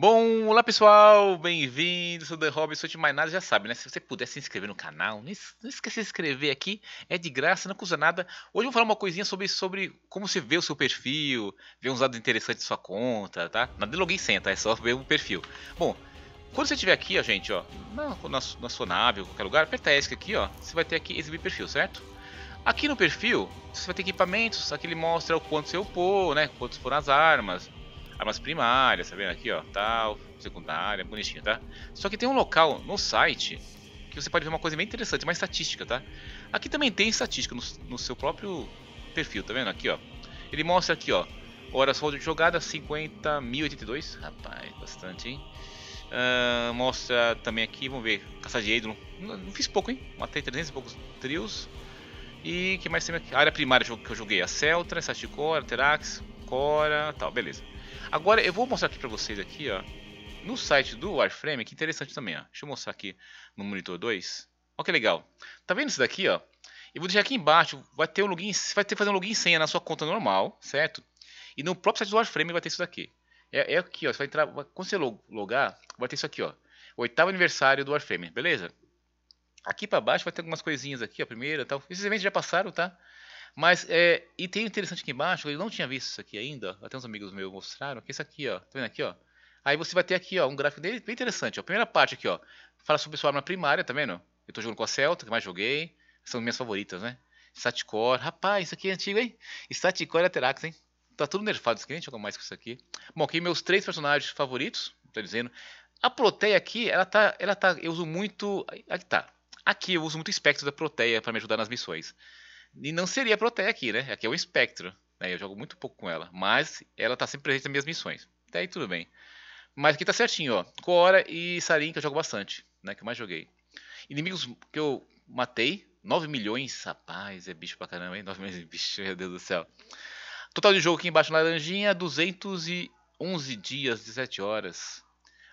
Bom, olá pessoal, bem-vindos, sou The Robson, sou de mais nada, já sabe, né? Se você puder se inscrever no canal, não esqueça de se inscrever aqui, é de graça, não custa nada. Hoje eu vou falar uma coisinha sobre, sobre como você vê o seu perfil, ver uns dados interessantes da sua conta, tá? Nada de login sem, tá? É só ver o perfil. Bom, quando você estiver aqui, ó, gente, ó, na, na, na sua nave ou qualquer lugar, aperta ESC aqui, ó, você vai ter aqui exibir perfil, certo? Aqui no perfil, você vai ter equipamentos, aqui ele mostra o quanto você upou, né, quantos foram as armas, armas primárias, tá vendo aqui, ó, tal, secundária, bonitinho, tá? Só que tem um local no site que você pode ver uma coisa bem interessante, uma estatística, tá? Aqui também tem estatística no, no seu próprio perfil, tá vendo aqui, ó? Ele mostra aqui, ó, horas de jogadas, 50.082, rapaz, bastante, hein? Uh, mostra também aqui, vamos ver, caça de ídolo, não, não, fiz pouco, hein? Matei 300 e poucos trios. E que mais tem aqui? A área primária que eu joguei, a Celtra, Saticora, Terax, Cora, tal, beleza. Agora eu vou mostrar aqui para vocês aqui, ó, no site do Warframe, que interessante também, ó. Deixa eu mostrar aqui no monitor 2. Olha que legal. Tá vendo isso daqui, ó? Eu vou deixar aqui embaixo, vai ter um login, vai ter que fazer um login senha na sua conta normal, certo? E no próprio site do Warframe vai ter isso daqui. É, é aqui, ó, você vai entrar, vai, quando você logar, vai ter isso aqui, ó. Oitavo aniversário do Warframe, beleza? Aqui para baixo vai ter algumas coisinhas aqui, ó. primeira, tal. Esses eventos já passaram, tá? Mas, é, e tem interessante aqui embaixo, eu não tinha visto isso aqui ainda, até uns amigos meus mostraram, que é isso aqui, ó, tá vendo aqui, ó? Aí você vai ter aqui, ó, um gráfico dele bem interessante, ó. A primeira parte aqui, ó, fala sobre sua arma primária, tá vendo? Eu tô jogando com a Celta, que mais joguei, são minhas favoritas, né? Staticor, rapaz, isso aqui é antigo, hein? Staticor e Aterax, hein? Tá tudo nerfado isso aqui, nem joga mais com isso aqui. Bom, aqui meus três personagens favoritos, tô dizendo. A Proteia aqui, ela tá, ela tá, eu uso muito, aqui tá. Aqui eu uso muito espectro da Proteia para me ajudar nas missões. E não seria a Proteia aqui, né? Aqui é o Espectro. Né? Eu jogo muito pouco com ela. Mas ela tá sempre presente nas minhas missões. Até aí tudo bem. Mas aqui tá certinho, ó. Cora e Sarin, que eu jogo bastante, né? Que eu mais joguei. Inimigos que eu matei. 9 milhões, rapaz, é bicho pra caramba, hein? 9 milhões de bicho, meu Deus do céu. Total de jogo aqui embaixo na laranjinha, 211 dias, 17 horas.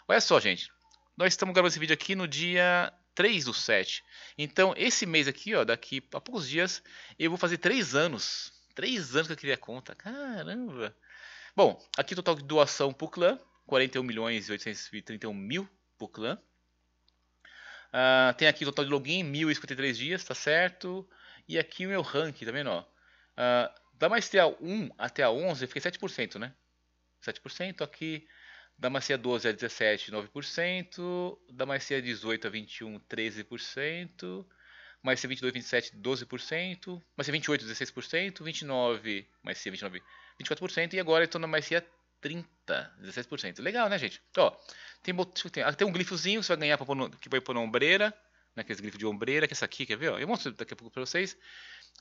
Olha só, gente. Nós estamos gravando esse vídeo aqui no dia 3 do 7. Então, esse mês aqui, ó, daqui a poucos dias, eu vou fazer 3 anos. 3 anos que eu queria a conta. Caramba! Bom, aqui o total de doação pro clã, 41 milhões e 831 mil por clã. Uh, tem aqui o total de login, 1053 dias, tá certo? E aqui o meu rank, tá vendo? Ó? Uh, ah, da maestria 1 até a 11, eu fiquei 7%, né? 7% aqui. Da macia 12 a 17, 9%. Da macia 18 a 21, 13%. Macia 22, 27, 12%. Macia 28, 16%. 29, macia 29, 24%. E agora estou na macia 30, 16%. Legal, né, gente? Ó, tem, tem, ah, tem um glifozinho que você vai ganhar para pôr, no, que vai pôr na ombreira. Naqueles né, glifos de ombreira, que é essa aqui, quer ver? Ó? Eu mostro daqui a pouco para vocês.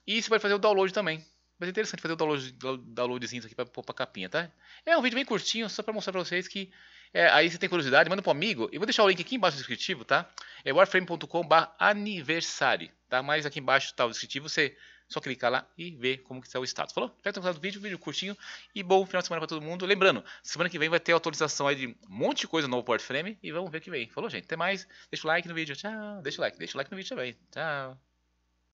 E você vai fazer o download também. Mas é interessante fazer o download, downloadzinho aqui pra pôr pra capinha, tá? É um vídeo bem curtinho, só pra mostrar pra vocês que. É, aí você tem curiosidade, manda pro amigo. Eu vou deixar o link aqui embaixo do descritivo, tá? É warframe.com.br aniversário, tá? Mas aqui embaixo tá o descritivo, você só clicar lá e ver como que está o status. Falou? Espero que tenham gostado do vídeo, vídeo curtinho e bom final de semana para todo mundo. Lembrando, semana que vem vai ter autorização aí de um monte de coisa no novo Warframe e vamos ver o que vem. Falou, gente? Até mais. Deixa o like no vídeo. Tchau. Deixa o like. Deixa o like no vídeo também. Tchau.